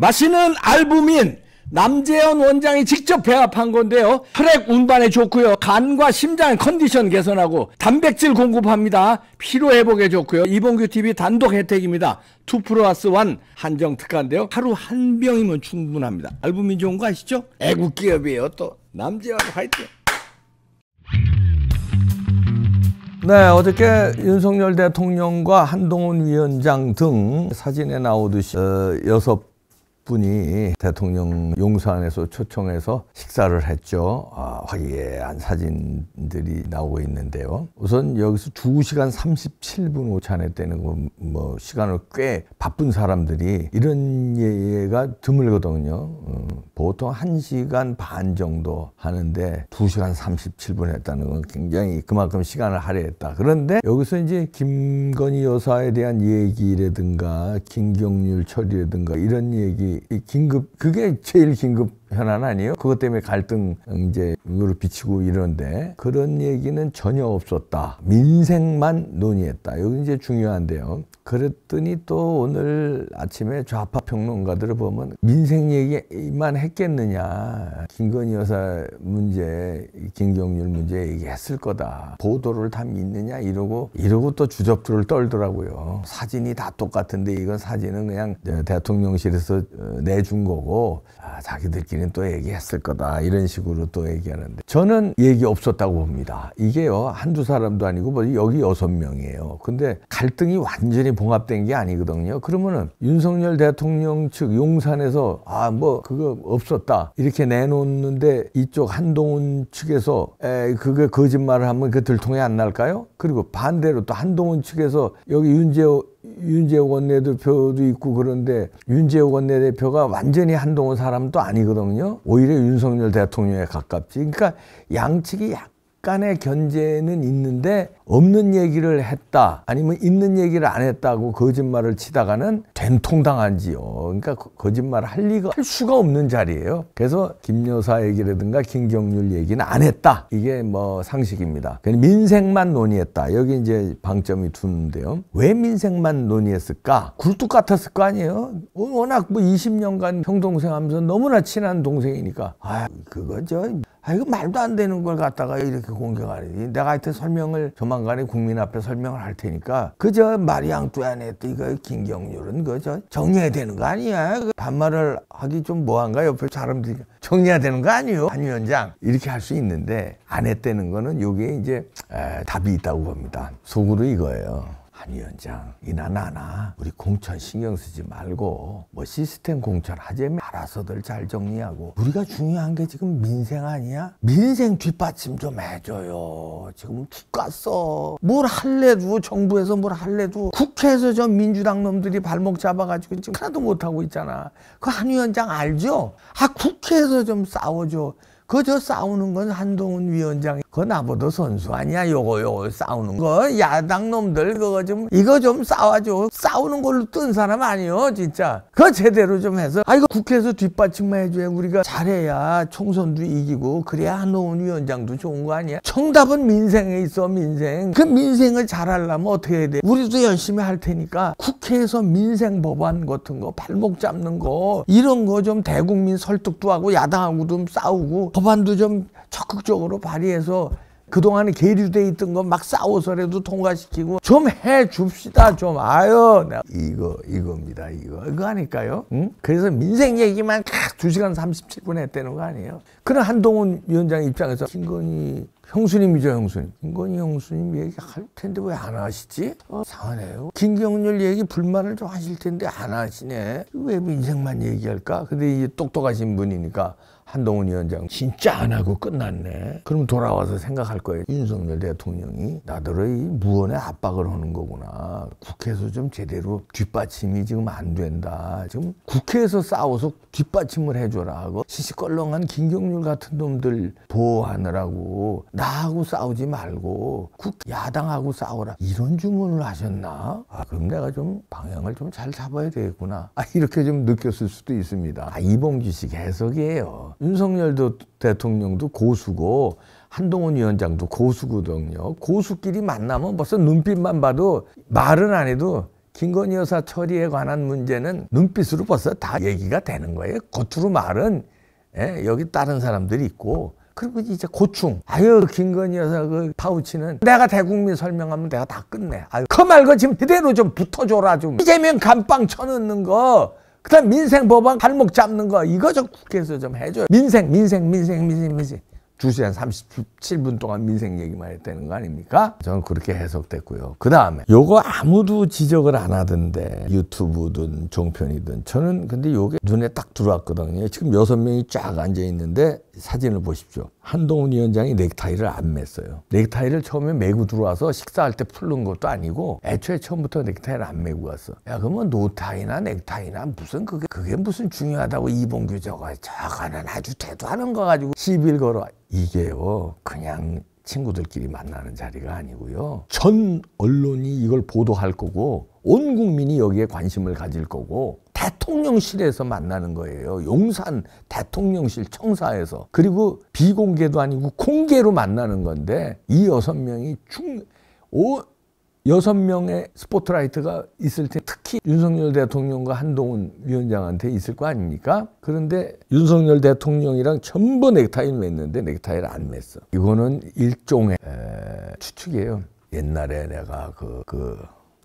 마시는 알부민 남재현 원장이 직접 배합한 건데요. 혈액 운반에 좋고요. 간과 심장 컨디션 개선하고 단백질 공급합니다. 피로 회복에 좋고요. 이봉규 TV 단독 혜택입니다. 2 플러스 1 한정 특가인데요. 하루 한 병이면 충분합니다. 알부민 좋은 거 아시죠? 애국 기업이에요. 또 남재현 화이팅. 네, 어저께 윤석열 대통령과 한동훈 위원장 등 사진에 나오듯이 어, 여섯 분이 대통령 용산에서 초청해서 식사를 했죠. 아, 화기애애한 사진들이 나오고 있는데요. 우선 여기서 2시간 37분 오찬에때는뭐 시간을 꽤 바쁜 사람들이 이런 예가 드물거든요. 음, 보통 1시간 반 정도 하는데 2시간 37분 했다는 건 굉장히 그만큼 시간을 할애했다. 그런데 여기서 이제 김건희 여사에 대한 얘기라든가 김경률 처리라든가 이런 얘기 긴급 그게 제일 긴급 현안 아니에요? 그것 때문에 갈등 음, 이제 이거를 비치고 이러는데 그런 얘기는 전혀 없었다. 민생만 논의했다. 여기 이제 중요한데요. 그랬더니 또 오늘 아침에 좌파 평론가들을 보면 민생 얘기만 했겠느냐. 김건희 여사 문제, 김경률 문제 얘기했을 거다. 보도를 다 믿느냐 이러고 이러고 또 주접들을 떨더라고요. 사진이 다 똑같은데 이건 사진은 그냥 대통령실에서 어, 내준 거고 아, 자기들끼리 우리는 또 얘기했을 거다 이런 식으로 또 얘기하는데 저는 얘기 없었다고 봅니다. 이게요 한두 사람도 아니고 뭐 여기 여섯 명이에요. 근데 갈등이 완전히 봉합된 게 아니거든요. 그러면은 윤석열 대통령 측 용산에서 아 뭐 그거 없었다 이렇게 내놓는데 이쪽 한동훈 측에서 에 그게 거짓말을 하면 그 들통이 안 날까요? 그리고 반대로 또 한동훈 측에서 여기 윤재호 윤재욱 원내대표도 있고 그런데 윤재욱 원내대표가 완전히 한동훈 사람도 아니거든요. 오히려 윤석열 대통령에 가깝지. 그러니까 양측이 약 간의 견제는 있는데 없는 얘기를 했다 아니면 있는 얘기를 안 했다고 거짓말을 치다가는 된통당한지요 그러니까 거짓말 을할 리가 할 수가 없는 자리예요 그래서 김 여사 얘기라든가 김경률 얘기는 안 했다 이게 뭐 상식입니다 민생만 논의했다 여기 이제 방점이 두는데요 왜 민생만 논의했을까 굴뚝 같았을 거 아니에요 워낙 뭐 20년간 형동생 하면서 너무나 친한 동생이니까 아 그거 죠 아, 이거 말도 안 되는 걸 갖다가 이렇게 공격하니. 내가 하여튼 설명을 조만간에 국민 앞에 설명을 할 테니까 그저 말이 앙 뚜안에또 이거 김경률은 그저 정리해야 되는 거 아니야. 그 반말을 하기 좀 뭐한가 옆에 사람들이 정리해야 되는 거 아니에요. 한 위원장 이렇게 할 수 있는데 안 했다는 거는 요게 이제 에, 답이 있다고 봅니다. 속으로 이거예요. 안 위원장 이나 나나 우리 공천 신경 쓰지 말고 뭐 시스템 공천 하재면 알아서들 잘 정리하고 우리가 중요한 게 지금 민생 아니야? 민생 뒷받침 좀 해줘요 지금 죽 갔어 뭘 할래도 정부에서 뭘 할래도 국회에서 저 민주당 놈들이 발목 잡아가지고 지금 하나도 못하고 있잖아 그 한 위원장 알죠? 아 국회에서 좀 싸워줘 그저 싸우는 건 한동훈 위원장이 그거 나보다 선수 아니야 요거 요거 싸우는 거 야당 놈들 그거 좀 이거 좀 싸워줘 싸우는 걸로 뜬 사람 아니요 진짜 그거 제대로 좀 해서 아 이거 국회에서 뒷받침만 해줘야 우리가 잘해야 총선도 이기고 그래야 한노원 위원장도 좋은 거 아니야 정답은 민생에 있어 민생 그 민생을 잘하려면 어떻게 해야 돼 우리도 열심히 할 테니까 국회에서 민생 법안 같은 거 발목 잡는 거 이런 거 좀 대국민 설득도 하고 야당하고 좀 싸우고 법안도 좀 적극적으로 발의해서 그동안에 계류돼 있던 거 막 싸워서라도 통과시키고 좀 해줍시다 좀 아유 이거 이겁니다 이거 이거 하니까요 응? 그래서 민생 얘기만 두시간 37분 했다는 거 아니에요 그런 한동훈 위원장 입장에서 김건희 형수님이죠 형수님 김건희 형수님 얘기할 텐데 왜 안 하시지? 어, 상하네요 김경률 얘기 불만을 좀 하실 텐데 안 하시네 왜 민생만 얘기할까? 근데 이제 똑똑하신 분이니까 한동훈 위원장 진짜 안 하고 끝났네. 그럼 돌아와서 생각할 거예요. 윤석열 대통령이 나더러 이 무언의 압박을 하는 거구나. 국회에서 좀 제대로 뒷받침이 지금 안 된다. 지금 국회에서 싸워서 뒷받침을 해줘라 하고 시시껄렁한 김경률 같은 놈들 보호하느라고 나하고 싸우지 말고 국 야당하고 싸워라 이런 주문을 하셨나? 아, 그럼 내가 좀 방향을 좀 잘 잡아야 되겠구나. 아, 이렇게 좀 느꼈을 수도 있습니다. 아, 이봉주식 해석이에요. 윤석열도 대통령도 고수고 한동훈 위원장도 고수거든요. 고수끼리 만나면 벌써 눈빛만 봐도 말은 안 해도 김건희 여사 처리에 관한 문제는 눈빛으로 벌써 다 얘기가 되는 거예요. 겉으로 말은 예, 여기 다른 사람들이 있고 그리고 이제 고충. 아유 김건희 여사 그 파우치는 내가 대국민 설명하면 내가 다 끝내. 아유 그 말고 지금 그대로 좀 붙어줘라 좀. 이재명 감방 쳐넣는 거그 다음 민생 법안 발목 잡는 거 이거 좀 국회에서 좀 해줘요. 민생 민생 민생 민생 민생 2시 한 37분 동안 민생 얘기만 했다는 거 아닙니까? 저는 그렇게 해석됐고요. 그 다음에 요거 아무도 지적을 안 하던데 유튜브든 종편이든 저는 근데 요게 눈에 딱 들어왔거든요. 지금 여섯 명이 쫙 앉아 있는데 사진을 보십시오. 한동훈 위원장이 넥타이를 안 맸어요. 넥타이를 처음에 메고 들어와서 식사할 때 풀는 것도 아니고 애초에 처음부터 넥타이를 안 메고 왔어. 야 그러면 노타이나 넥타이나 무슨 그게 그게 무슨 중요하다고 이봉규 저거 저거는 아주 대도하는 거 가지고 시비를 걸어. 이게요 그냥 친구들끼리 만나는 자리가 아니고요. 전 언론이 이걸 보도할 거고 온 국민이 여기에 관심을 가질 거고 대통령실에서 만나는 거예요. 용산 대통령실 청사에서. 그리고 비공개도 아니고 공개로 만나는 건데 이 여섯 명이 중, 오, 여섯 명의 스포트라이트가 있을 때 특히 윤석열 대통령과 한동훈 위원장한테 있을 거 아닙니까? 그런데 윤석열 대통령이랑 전부 넥타이를 맸는데 넥타이를 안 맸어. 이거는 일종의 에, 추측이에요. 옛날에 내가 그, 그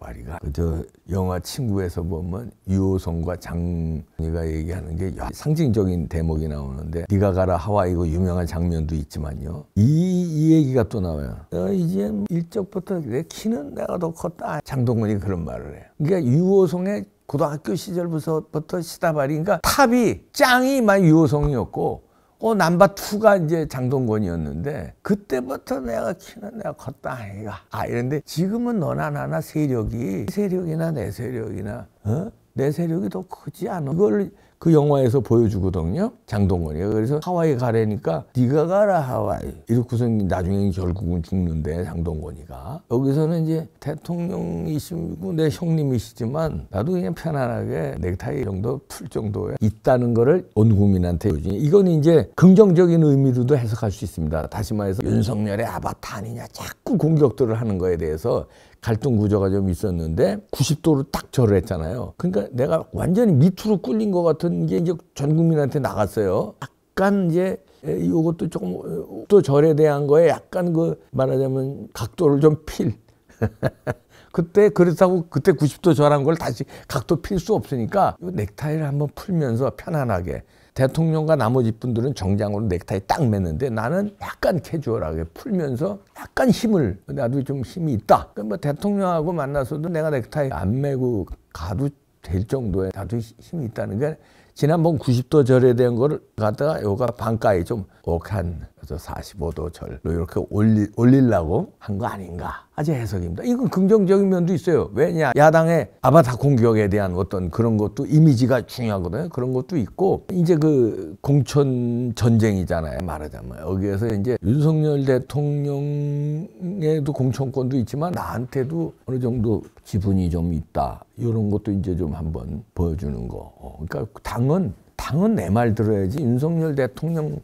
말이가. 그저 영화 친구에서 보면 유호성과 장이가 얘기하는 게 상징적인 대목이 나오는데 네가 가라 하와이고 유명한 장면도 있지만요. 이, 이 얘기가 또 나와요. 어, 이제 뭐 일적부터 내 키는 내가 더 컸다. 장동건이 그런 말을 해요. 그러니까 유호성의 고등학교 시절부터 시다발이 니까 그러니까 탑이 짱이 만 유호성이었고 어, 남바 투가 이제 장동건이었는데 그때부터 내가 키는 내가 컸다 아이가. 아 이런데 지금은 너나 나나 세력이 세력이나 내 세력이나 어? 내 세력이 더 크지 않아. 이걸 그 영화에서 보여주거든요. 장동건이가 그래서 하와이 가래니까 네가 가라 하와이 이렇고서 나중에 결국은 죽는데 장동건이가 여기서는 이제 대통령이시고 내 형님이시지만 나도 그냥 편안하게 넥타이 정도 풀 정도에 있다는 거를 온 국민한테 요즘 이건 이제 긍정적인 의미로도 해석할 수 있습니다. 다시 말해서 윤석열의 아바타 아니냐 자꾸 공격들을 하는 거에 대해서 갈등 구조가 좀 있었는데 90도로 딱 절을 했잖아요. 그러니까 내가 완전히 밑으로 꿀린 것 같은 게 이제 전 국민한테 나갔어요. 약간 이제 이것도 조금 또 절에 대한 거에 약간 그 말하자면 각도를 좀 필. 그때 그렇다고 그때 90도 절한 걸 다시 각도 필 수 없으니까 이 넥타이를 한번 풀면서 편안하게 대통령과 나머지 분들은 정장으로 넥타이 딱 맸는데 나는 약간 캐주얼하게 풀면서 약간 힘을 나도 좀 힘이 있다. 그러 뭐 대통령하고 만나서도 내가 넥타이 안 매고 가도 될 정도의 나도 힘이 있다는 게 지난번 90도 절에 대한 거를 갖다가 요가 반가에 좀 억한 그래서 45도 절로 이렇게 올리, 올리려고 한 거 아닌가 아직 해석입니다. 이건 긍정적인 면도 있어요. 왜냐 야당의 아바타 공격에 대한 어떤 그런 것도 이미지가 중요하거든요. 그런 것도 있고 이제 그 공천 전쟁이잖아요. 말하자면 여기에서 이제 윤석열 대통령에도 공천권도 있지만 나한테도 어느 정도 지분이 좀 있다 이런 것도 이제 좀 한번 보여주는 거. 어, 그러니까 당은 당은 내 말 들어야지 윤석열 대통령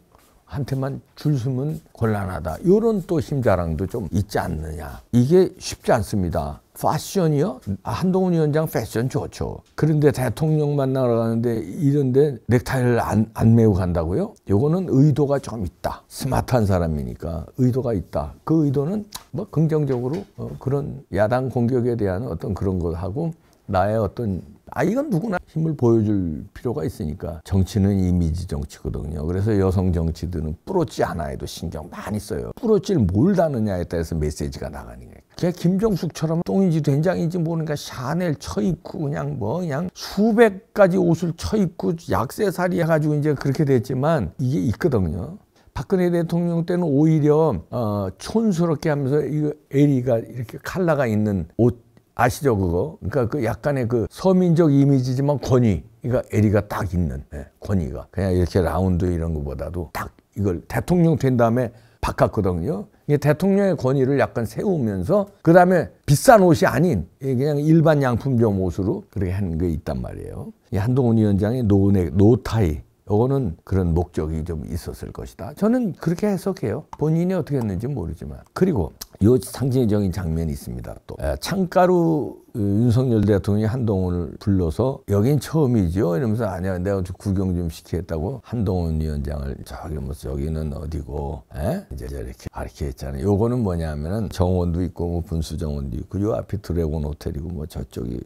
한테만 줄수면 곤란하다. 이런 또 심자랑도 좀 있지 않느냐. 이게 쉽지 않습니다. 패션이요? 아, 한동훈 위원장 패션 좋죠. 그런데 대통령 만나러 가는데 이런데 넥타이를 안, 안 메고 간다고요? 요거는 의도가 좀 있다. 스마트한 사람이니까 의도가 있다. 그 의도는 뭐 긍정적으로 어, 그런 야당 공격에 대한 어떤 그런 것하고 나의 어떤 아 이건 누구나 힘을 보여줄 필요가 있으니까 정치는 이미지 정치거든요. 그래서 여성 정치들은 뿌러지 않아에도 신경 많이 써요. 뿌러질를뭘 다느냐에 따라서 메시지가 나가는 거예요. 걔 김정숙처럼 똥인지 된장인지 모르니까 샤넬 쳐입고 그냥 뭐 그냥 수백 가지 옷을 쳐입고 약세살이 해가지고 이제 그렇게 됐지만 이게 있거든요. 박근혜 대통령 때는 오히려 어, 촌스럽게 하면서 이거 에리가 이렇게 칼라가 있는 옷 아시죠 그거? 그러니까 그 약간의 그 서민적 이미지지만 권위 그러니까 에리가 딱 있는 네, 권위가 그냥 이렇게 라운드 이런 것보다도딱 이걸 대통령 된 다음에 바꿨거든요. 이게 대통령의 권위를 약간 세우면서 그 다음에 비싼 옷이 아닌 예, 그냥 일반 양품점 옷으로 그렇게 한 게 있단 말이에요. 이 한동훈 위원장이 노은의 노타이 요거는 그런 목적이 좀 있었을 것이다. 저는 그렇게 해석해요. 본인이 어떻게 했는지 모르지만. 그리고 요 상징적인 장면이 있습니다. 또 에, 창가루 어, 윤석열 대통령이 한동훈을 불러서 여긴 처음이죠 이러면서 아니야 내가 구경 좀 시키겠다고 한동훈 위원장을 저기 뭐 여기는 어디고 에? 이제 저렇게 이렇게 했잖아요 요거는 뭐냐 하면은 정원도 있고 뭐 분수정원도 있고 요앞에 드래곤 호텔이고 뭐 저쪽이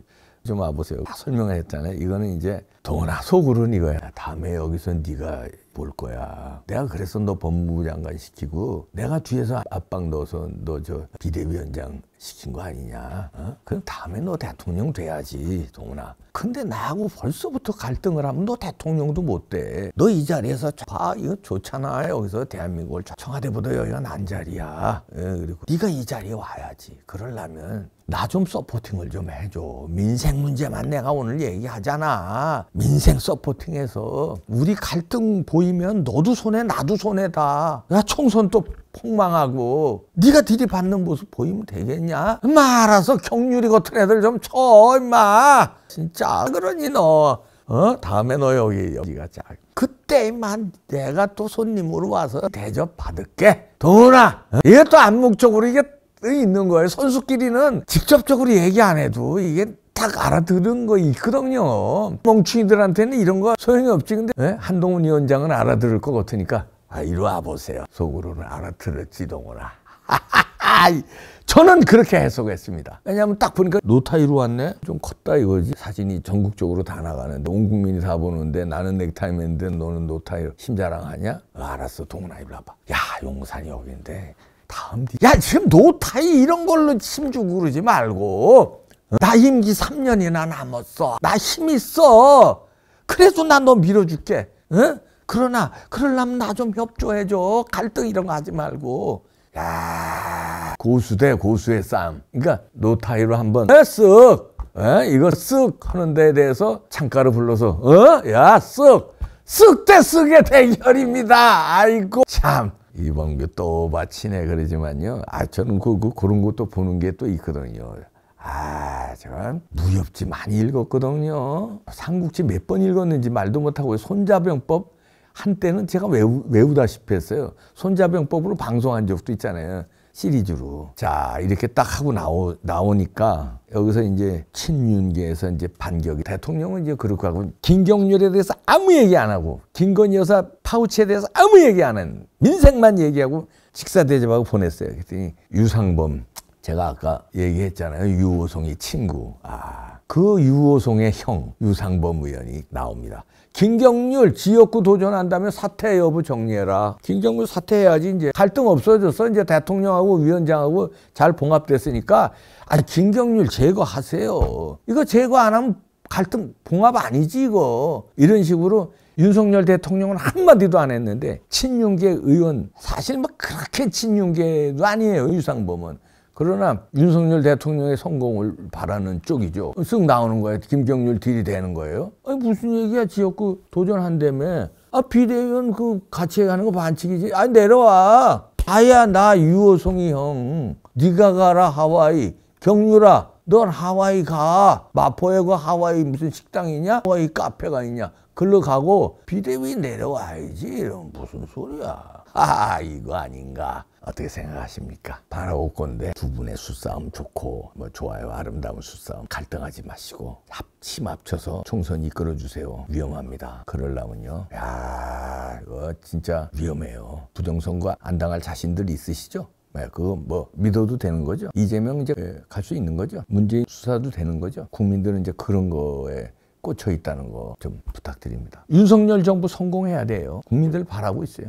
좀 와보세요. 설명을 했잖아요. 이거는 이제 동원 속으로는 이거야. 다음에 여기서 네가 볼 거야. 내가 그래서 너 법무부 장관 시키고 내가 뒤에서 압박 넣어서 너 저 비대위원장 시킨 거 아니냐. 어? 그럼 다음에 너 대통령 돼야지, 동훈아. 근데 나하고 벌써부터 갈등을 하면 너 대통령도 못 돼. 너 이 자리에서 봐, 이거 좋잖아. 여기서 대한민국을 청와대보다 여기가 난 자리야. 예, 그리고 네가 이 자리에 와야지. 그러려면 나 좀 서포팅을 좀 해줘. 민생 문제만 내가 오늘 얘기하잖아. 민생 서포팅해서 우리 갈등 보이 모이면 너도 손해 나도 손해다. 야 총선 또 폭망하고 네가 들이받는 모습 보이면 되겠냐? 마 알아서 경률이 같은 애들 좀쳐 임마. 진짜 그러니 너. 어? 다음에 너 여기 여기가 자. 그때만 내가 또 손님으로 와서 대접 받을게. 동훈아. 어? 이것도 암묵적으로 이게 있는 거예요. 선수끼리는 직접적으로 얘기 안 해도 이게 딱 알아들은 거 있거든요. 멍충이들한테는 이런 거 소용이 없지. 근데 에? 예? 한동훈 위원장은 알아들을 것 같으니까 아, 이리 와보세요. 속으로는 알아들었지, 동훈아. 저는 그렇게 해석했습니다. 왜냐하면 딱 보니까 노타이로 왔네? 좀 컸다 이거지. 사진이 전국적으로 다 나가는데 온 국민이 다 보는데 나는 넥타이맨데 너는 노타이로 심자랑하냐? 아, 어, 알았어 동훈아 이리 와봐. 야 용산이 여기인데 다음 뒤. 야 지금 노타이 이런 걸로 심주고 그러지 말고 나 임기 3년이나 남았어. 나힘 있어. 그래서 나너 밀어줄게. 응? 그러나 그럴라면 나 좀 협조해줘. 갈등 이런 거 하지 말고. 야 고수 대 고수의 싸움. 그러니까 노타이로 한번 쓱 어? 이거 쓱 하는 데에 대해서 창가를 불러서 어? 야 쓱! 쓱 대 쓱의 대결입니다. 아이고 참. 이번 게 또 마치네 그러지만요. 아 저는 그, 그 그런 것도 보는 게 또 있거든요. 아, 제가 무협지 많이 읽었거든요. 삼국지 몇 번 읽었는지 말도 못하고 손자병법 한때는 제가 외우, 외우다시피 했어요. 손자병법으로 방송한 적도 있잖아요. 시리즈로. 자, 이렇게 딱 하고 나오, 나오니까 여기서 이제 친윤계에서 이제 반격이 대통령은 이제 그렇게 하고 김경률에 대해서 아무 얘기 안 하고 김건희 여사 파우치에 대해서 아무 얘기 안 하는 민생만 얘기하고 직사 대접하고 보냈어요. 그랬더니 유상범 제가 아까 얘기했잖아요. 유호송이 친구. 아, 그 유호송의 형 유상범 의원이 나옵니다. 김경률 지역구 도전한다면 사퇴 여부 정리해라. 김경률 사퇴해야지 이제 갈등 없어졌어. 이제 대통령하고 위원장하고 잘 봉합됐으니까 아니 김경률 제거하세요. 이거 제거 안 하면 갈등 봉합 아니지 이거. 이런 식으로 윤석열 대통령은 한마디도 안 했는데 친윤계 의원 사실 막 뭐 그렇게 친윤계도 아니에요 유상범은 그러나 윤석열 대통령의 성공을 바라는 쪽이죠. 쓱 나오는 거예요. 김경률 딜이 되는 거예요. 아니 무슨 얘기야 지역구 그 도전한다며. 아 비대위원 그 같이 가는 거 반칙이지. 아니 내려와. 아야 나유호성이 형. 네가 가라 하와이. 경률아 넌 하와이 가. 마포에 그 하와이 무슨 식당이냐? 하와이 카페가 있냐? 글로 가고 비대위 내려와야지. 이런 무슨 소리야. 아 이거 아닌가. 어떻게 생각하십니까? 바라올 건데 두 분의 수싸움 좋고 뭐 좋아요 아름다운 수싸움 갈등하지 마시고 합심 합쳐서 총선 이끌어 주세요. 위험합니다. 그럴라면요. 야 이거 진짜 위험해요. 부정선거 안 당할 자신들 있으시죠? 네, 그거 뭐 믿어도 되는 거죠. 이재명 이제 예, 갈수 있는 거죠. 문재인 수사도 되는 거죠. 국민들은 이제 그런 거에 꽂혀 있다는 거 좀 부탁드립니다. 윤석열 정부 성공해야 돼요. 국민들 바라고 있어요.